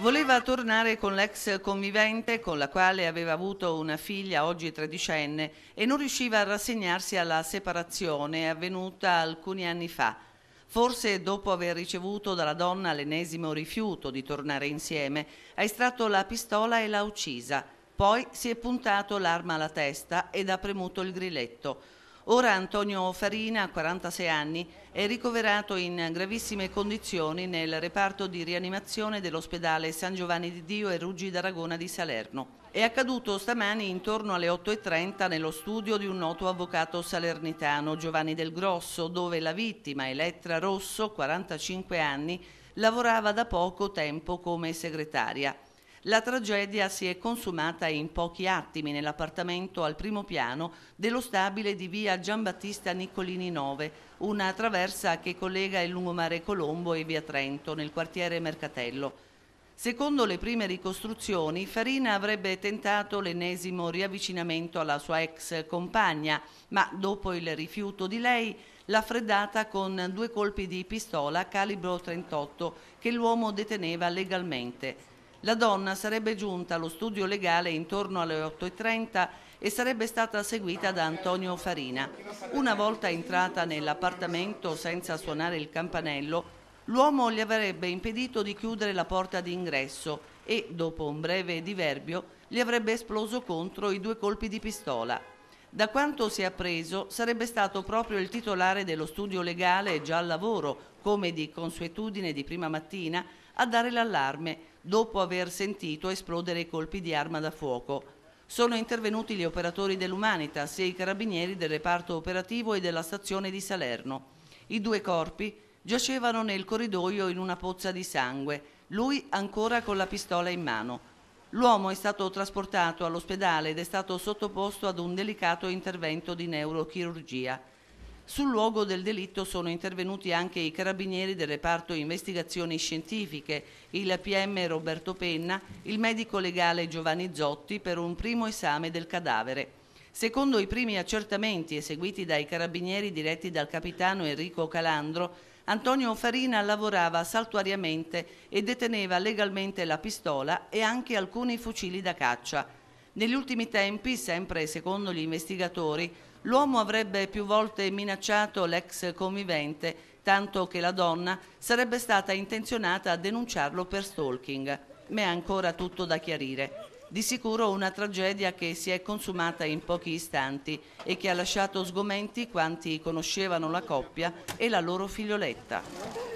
Voleva tornare con l'ex convivente con la quale aveva avuto una figlia oggi tredicenne e non riusciva a rassegnarsi alla separazione avvenuta alcuni anni fa. Forse dopo aver ricevuto dalla donna l'ennesimo rifiuto di tornare insieme, ha estratto la pistola e l'ha uccisa. Poi si è puntato l'arma alla testa ed ha premuto il grilletto. Ora Antonio Farina, 46 anni, è ricoverato in gravissime condizioni nel reparto di rianimazione dell'ospedale San Giovanni di Dio e Ruggi d'Aragona di Salerno. È accaduto stamani intorno alle 8.30 nello studio di un noto avvocato salernitano, Giovanni Del Grosso, dove la vittima, Elettra Rosso, 45 anni, lavorava da poco tempo come segretaria. La tragedia si è consumata in pochi attimi nell'appartamento al primo piano dello stabile di via Giambattista Nicolini 9, una traversa che collega il lungomare Colombo e via Trento nel quartiere Mercatello. Secondo le prime ricostruzioni, Farina avrebbe tentato l'ennesimo riavvicinamento alla sua ex compagna, ma dopo il rifiuto di lei l'ha freddata con due colpi di pistola calibro 38 che l'uomo deteneva legalmente. La donna sarebbe giunta allo studio legale intorno alle 8.30 e sarebbe stata seguita da Antonio Farina. Una volta entrata nell'appartamento senza suonare il campanello, l'uomo gli avrebbe impedito di chiudere la porta d'ingresso e, dopo un breve diverbio, gli avrebbe esploso contro i due colpi di pistola. Da quanto si è appreso, sarebbe stato proprio il titolare dello studio legale già al lavoro, come di consuetudine di prima mattina, a dare l'allarme dopo aver sentito esplodere i colpi di arma da fuoco. Sono intervenuti gli operatori dell'Umanitas e i carabinieri del reparto operativo e della stazione di Salerno. I due corpi giacevano nel corridoio in una pozza di sangue, lui ancora con la pistola in mano. L'uomo è stato trasportato all'ospedale ed è stato sottoposto ad un delicato intervento di neurochirurgia. Sul luogo del delitto sono intervenuti anche i carabinieri del reparto investigazioni scientifiche, il PM Roberto Penna, il medico legale Giovanni Zotti per un primo esame del cadavere. Secondo i primi accertamenti eseguiti dai carabinieri diretti dal capitano Enrico Calandro, Antonio Farina lavorava saltuariamente e deteneva legalmente la pistola e anche alcuni fucili da caccia. Negli ultimi tempi, sempre secondo gli investigatori, l'uomo avrebbe più volte minacciato l'ex convivente, tanto che la donna sarebbe stata intenzionata a denunciarlo per stalking. Ma è ancora tutto da chiarire. Di sicuro una tragedia che si è consumata in pochi istanti e che ha lasciato sgomenti quanti conoscevano la coppia e la loro figlioletta.